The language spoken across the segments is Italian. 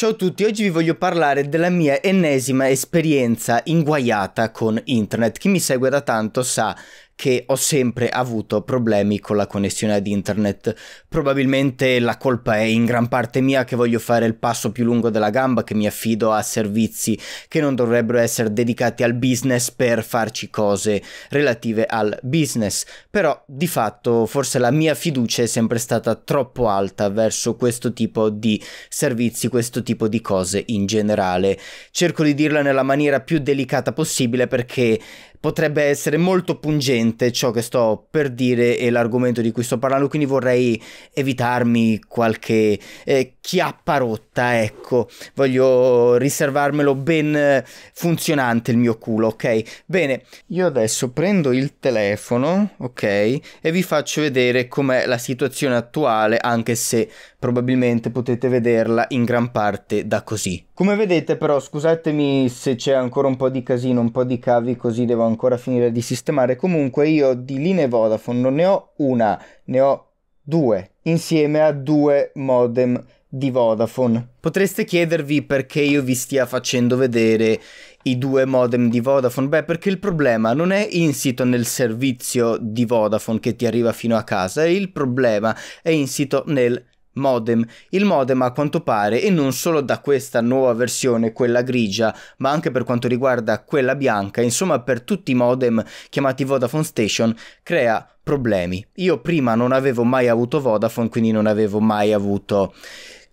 Ciao a tutti, oggi vi voglio parlare della mia ennesima esperienza inguaiata con internet. Chi mi segue da tanto sa che ho sempre avuto problemi con la connessione ad internet. Probabilmente la colpa è in gran parte mia che voglio fare il passo più lungo della gamba, che mi affido a servizi che non dovrebbero essere dedicati al business per farci cose relative al business. Però di fatto forse la mia fiducia è sempre stata troppo alta verso questo tipo di servizi, questo tipo di cose in generale. Cerco di dirla nella maniera più delicata possibile perché potrebbe essere molto pungente ciò che sto per dire e l'argomento di cui sto parlando, quindi vorrei evitarmi qualche eh, chiappa rotta, ecco, voglio riservarmelo ben eh, funzionante il mio culo, ok? Bene, io adesso prendo il telefono, ok, e vi faccio vedere com'è la situazione attuale, anche se probabilmente potete vederla in gran parte da così. Come vedete però, scusatemi se c'è ancora un po' di casino, un po' di cavi così devo ancora finire di sistemare, comunque io di linee Vodafone non ne ho una, ne ho due, insieme a due modem di Vodafone. Potreste chiedervi perché io vi stia facendo vedere i due modem di Vodafone? Beh, perché il problema non è insito nel servizio di Vodafone che ti arriva fino a casa, il problema è insito nel modem. Il modem a quanto pare, e non solo da questa nuova versione, quella grigia, ma anche per quanto riguarda quella bianca, insomma per tutti i modem chiamati Vodafone Station, crea problemi. Io prima non avevo mai avuto Vodafone, quindi non avevo mai avuto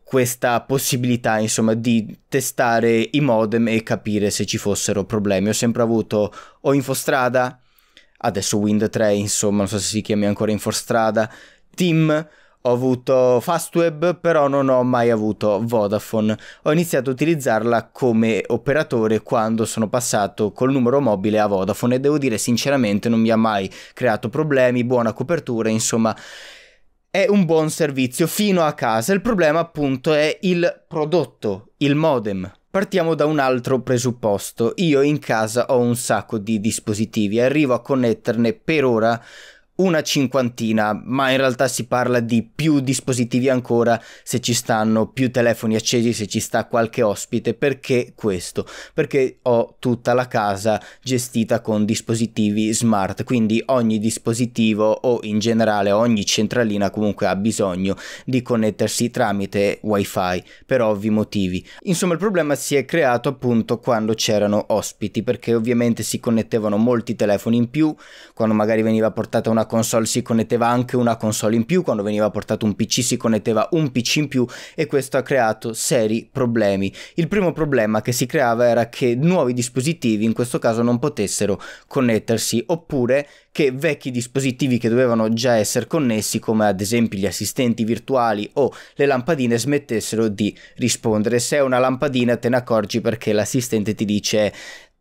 questa possibilità insomma di testare i modem e capire se ci fossero problemi ho sempre avuto o Infostrada adesso Wind 3 insomma non so se si chiami ancora Infostrada Team ho avuto Fastweb, però non ho mai avuto Vodafone. Ho iniziato a utilizzarla come operatore quando sono passato col numero mobile a Vodafone e devo dire sinceramente non mi ha mai creato problemi, buona copertura, insomma è un buon servizio fino a casa. Il problema appunto è il prodotto, il modem. Partiamo da un altro presupposto. Io in casa ho un sacco di dispositivi, arrivo a connetterne per ora una cinquantina, ma in realtà si parla di più dispositivi ancora se ci stanno più telefoni accesi, se ci sta qualche ospite. Perché questo? Perché ho tutta la casa gestita con dispositivi smart, quindi ogni dispositivo o in generale ogni centralina comunque ha bisogno di connettersi tramite wifi per ovvi motivi. Insomma il problema si è creato appunto quando c'erano ospiti perché ovviamente si connettevano molti telefoni in più, quando magari veniva portata una console si connetteva anche una console in più, quando veniva portato un PC si connetteva un PC in più e questo ha creato seri problemi. Il primo problema che si creava era che nuovi dispositivi in questo caso non potessero connettersi oppure che vecchi dispositivi che dovevano già essere connessi come ad esempio gli assistenti virtuali o le lampadine smettessero di rispondere. Se è una lampadina te ne accorgi perché l'assistente ti dice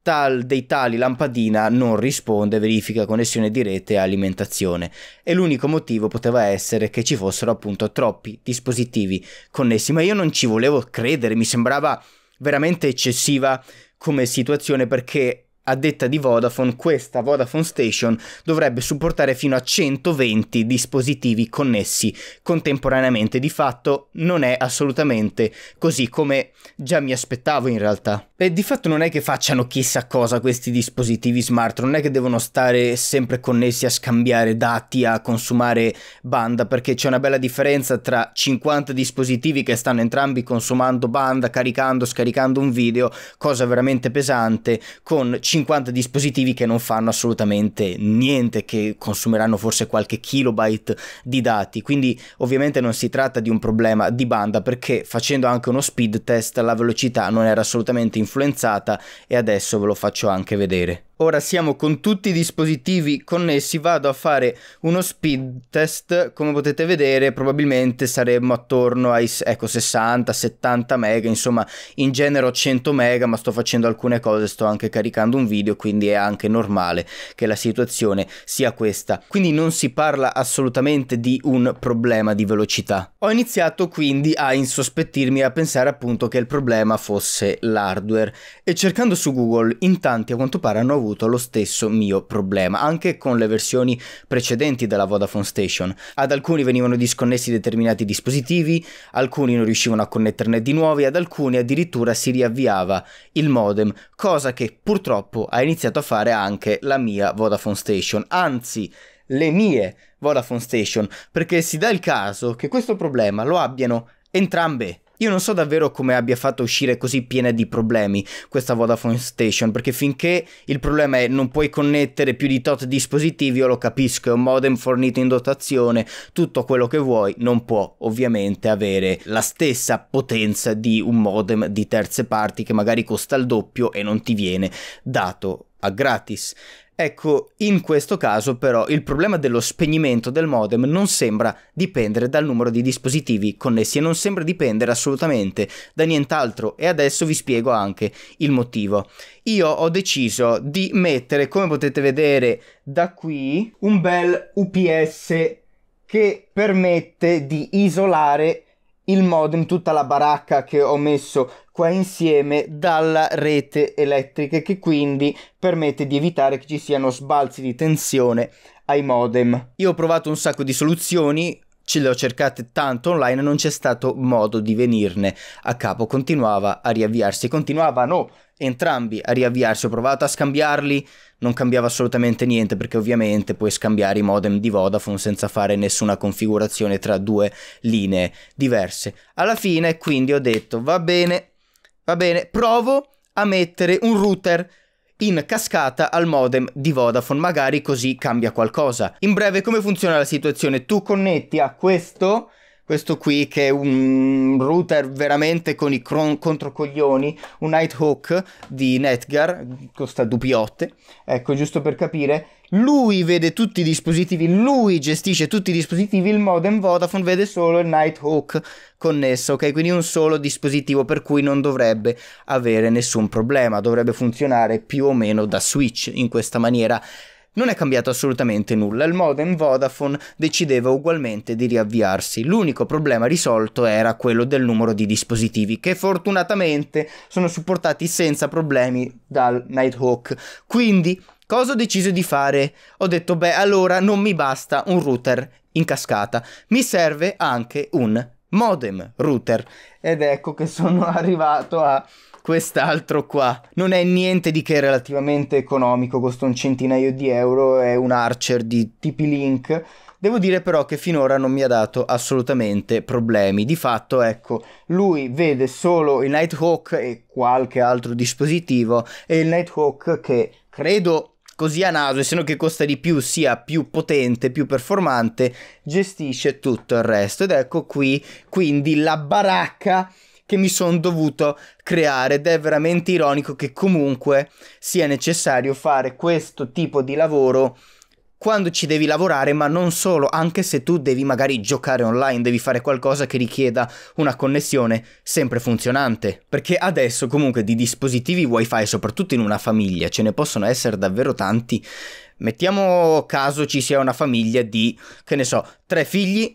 tal dei tali lampadina non risponde, verifica connessione di rete e alimentazione e l'unico motivo poteva essere che ci fossero appunto troppi dispositivi connessi, ma io non ci volevo credere, mi sembrava veramente eccessiva come situazione perché a detta di Vodafone questa Vodafone Station dovrebbe supportare fino a 120 dispositivi connessi contemporaneamente, di fatto non è assolutamente così come già mi aspettavo in realtà. Beh, di fatto non è che facciano chissà cosa questi dispositivi smart, non è che devono stare sempre connessi a scambiare dati, a consumare banda, perché c'è una bella differenza tra 50 dispositivi che stanno entrambi consumando banda, caricando, scaricando un video, cosa veramente pesante, con 50 dispositivi che non fanno assolutamente niente, che consumeranno forse qualche kilobyte di dati. Quindi ovviamente non si tratta di un problema di banda, perché facendo anche uno speed test la velocità non era assolutamente in influenzata e adesso ve lo faccio anche vedere. Ora siamo con tutti i dispositivi connessi, vado a fare uno speed test, come potete vedere probabilmente saremmo attorno ai ecco, 60-70 mega, insomma in genere 100 mega ma sto facendo alcune cose, sto anche caricando un video quindi è anche normale che la situazione sia questa, quindi non si parla assolutamente di un problema di velocità. Ho iniziato quindi a insospettirmi e a pensare appunto che il problema fosse l'hardware e cercando su Google in tanti a quanto pare hanno avuto avuto lo stesso mio problema, anche con le versioni precedenti della Vodafone Station. Ad alcuni venivano disconnessi determinati dispositivi, alcuni non riuscivano a connetterne di nuovi, ad alcuni addirittura si riavviava il modem, cosa che purtroppo ha iniziato a fare anche la mia Vodafone Station. Anzi, le mie Vodafone Station, perché si dà il caso che questo problema lo abbiano entrambe io non so davvero come abbia fatto uscire così piena di problemi questa Vodafone Station, perché finché il problema è non puoi connettere più di tot dispositivi, io lo capisco, è un modem fornito in dotazione, tutto quello che vuoi, non può ovviamente avere la stessa potenza di un modem di terze parti che magari costa il doppio e non ti viene dato a gratis. Ecco, in questo caso però il problema dello spegnimento del modem non sembra dipendere dal numero di dispositivi connessi e non sembra dipendere assolutamente da nient'altro e adesso vi spiego anche il motivo. Io ho deciso di mettere, come potete vedere da qui, un bel UPS che permette di isolare il modem, tutta la baracca che ho messo qua insieme dalla rete elettrica che quindi permette di evitare che ci siano sbalzi di tensione ai modem. Io ho provato un sacco di soluzioni, Ce le ho cercate tanto online e non c'è stato modo di venirne a capo. Continuava a riavviarsi, continuavano entrambi a riavviarsi. Ho provato a scambiarli, non cambiava assolutamente niente perché ovviamente puoi scambiare i modem di Vodafone senza fare nessuna configurazione tra due linee diverse. Alla fine quindi ho detto va bene, va bene, provo a mettere un router in cascata al modem di Vodafone, magari così cambia qualcosa. In breve come funziona la situazione? Tu connetti a questo questo qui che è un router veramente con i cron- controcoglioni, un Nighthawk di Netgar, costa dupiotte, ecco giusto per capire, lui vede tutti i dispositivi, lui gestisce tutti i dispositivi, il modem Vodafone vede solo il Nighthawk connesso, ok? Quindi un solo dispositivo per cui non dovrebbe avere nessun problema, dovrebbe funzionare più o meno da switch in questa maniera. Non è cambiato assolutamente nulla, il modem Vodafone decideva ugualmente di riavviarsi, l'unico problema risolto era quello del numero di dispositivi, che fortunatamente sono supportati senza problemi dal Nighthawk. Quindi, cosa ho deciso di fare? Ho detto, beh, allora non mi basta un router in cascata, mi serve anche un modem router. Ed ecco che sono arrivato a quest'altro qua. Non è niente di che relativamente economico, costa un centinaio di euro, è un Archer di TP-Link. Devo dire però che finora non mi ha dato assolutamente problemi. Di fatto, ecco, lui vede solo il Nighthawk e qualche altro dispositivo e il Nighthawk che credo così a naso, essendo che costa di più, sia più potente, più performante, gestisce tutto il resto. Ed ecco qui, quindi la baracca che mi sono dovuto creare ed è veramente ironico che comunque sia necessario fare questo tipo di lavoro quando ci devi lavorare, ma non solo, anche se tu devi magari giocare online, devi fare qualcosa che richieda una connessione sempre funzionante. Perché adesso comunque di dispositivi wifi, soprattutto in una famiglia, ce ne possono essere davvero tanti. Mettiamo caso ci sia una famiglia di, che ne so, tre figli,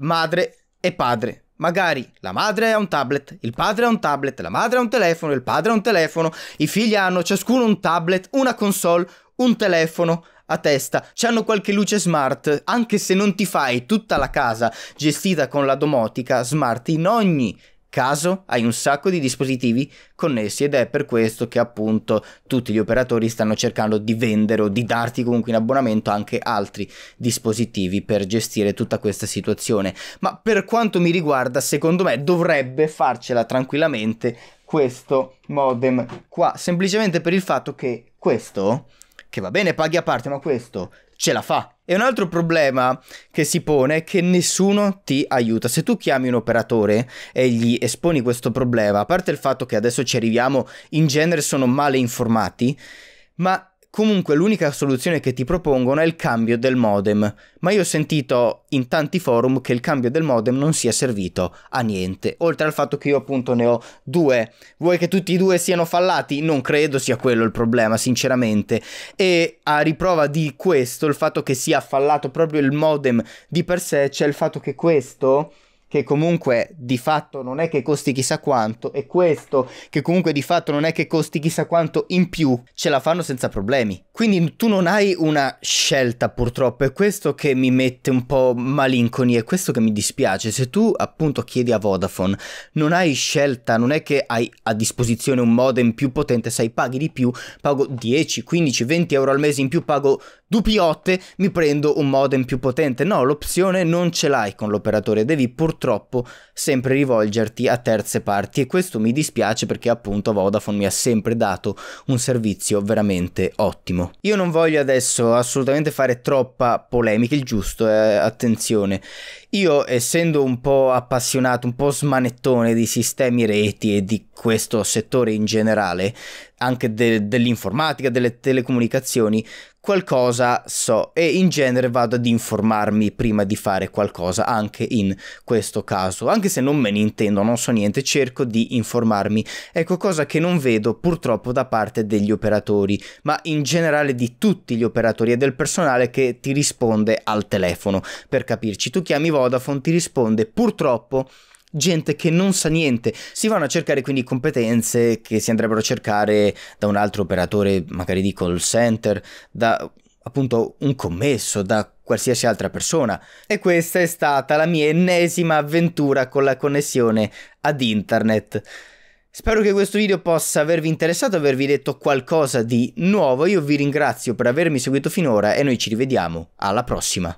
madre e padre. Magari la madre ha un tablet, il padre ha un tablet, la madre ha un telefono, il padre ha un telefono, i figli hanno ciascuno un tablet, una console, un telefono, a testa, c'hanno qualche luce smart, anche se non ti fai tutta la casa gestita con la domotica smart in ogni caso hai un sacco di dispositivi connessi ed è per questo che appunto tutti gli operatori stanno cercando di vendere o di darti comunque in abbonamento anche altri dispositivi per gestire tutta questa situazione ma per quanto mi riguarda secondo me dovrebbe farcela tranquillamente questo modem qua semplicemente per il fatto che questo che va bene paghi a parte, ma questo ce la fa. E un altro problema che si pone è che nessuno ti aiuta. Se tu chiami un operatore e gli esponi questo problema, a parte il fatto che adesso ci arriviamo, in genere sono male informati, ma Comunque l'unica soluzione che ti propongono è il cambio del modem, ma io ho sentito in tanti forum che il cambio del modem non sia servito a niente, oltre al fatto che io appunto ne ho due. Vuoi che tutti e due siano fallati? Non credo sia quello il problema, sinceramente. E a riprova di questo, il fatto che sia fallato proprio il modem di per sé, c'è cioè il fatto che questo che comunque di fatto non è che costi chissà quanto, e questo che comunque di fatto non è che costi chissà quanto in più, ce la fanno senza problemi. Quindi tu non hai una scelta purtroppo, è questo che mi mette un po' malinconi, è questo che mi dispiace. Se tu appunto chiedi a Vodafone, non hai scelta, non è che hai a disposizione un modem più potente, sai paghi di più, pago 10, 15, 20 euro al mese in più, pago dupiotte mi prendo un modem più potente. No, l'opzione non ce l'hai con l'operatore, devi purtroppo sempre rivolgerti a terze parti e questo mi dispiace perché appunto Vodafone mi ha sempre dato un servizio veramente ottimo. Io non voglio adesso assolutamente fare troppa polemica, il giusto, eh, attenzione. Io essendo un po' appassionato, un po' smanettone di sistemi reti e di questo settore in generale, anche de dell'informatica, delle telecomunicazioni, qualcosa so e in genere vado ad informarmi prima di fare qualcosa anche in questo caso anche se non me ne intendo non so niente cerco di informarmi ecco cosa che non vedo purtroppo da parte degli operatori ma in generale di tutti gli operatori e del personale che ti risponde al telefono per capirci tu chiami Vodafone ti risponde purtroppo gente che non sa niente. Si vanno a cercare quindi competenze che si andrebbero a cercare da un altro operatore, magari di call center, da appunto un commesso, da qualsiasi altra persona. E questa è stata la mia ennesima avventura con la connessione ad internet. Spero che questo video possa avervi interessato, avervi detto qualcosa di nuovo. Io vi ringrazio per avermi seguito finora e noi ci rivediamo alla prossima.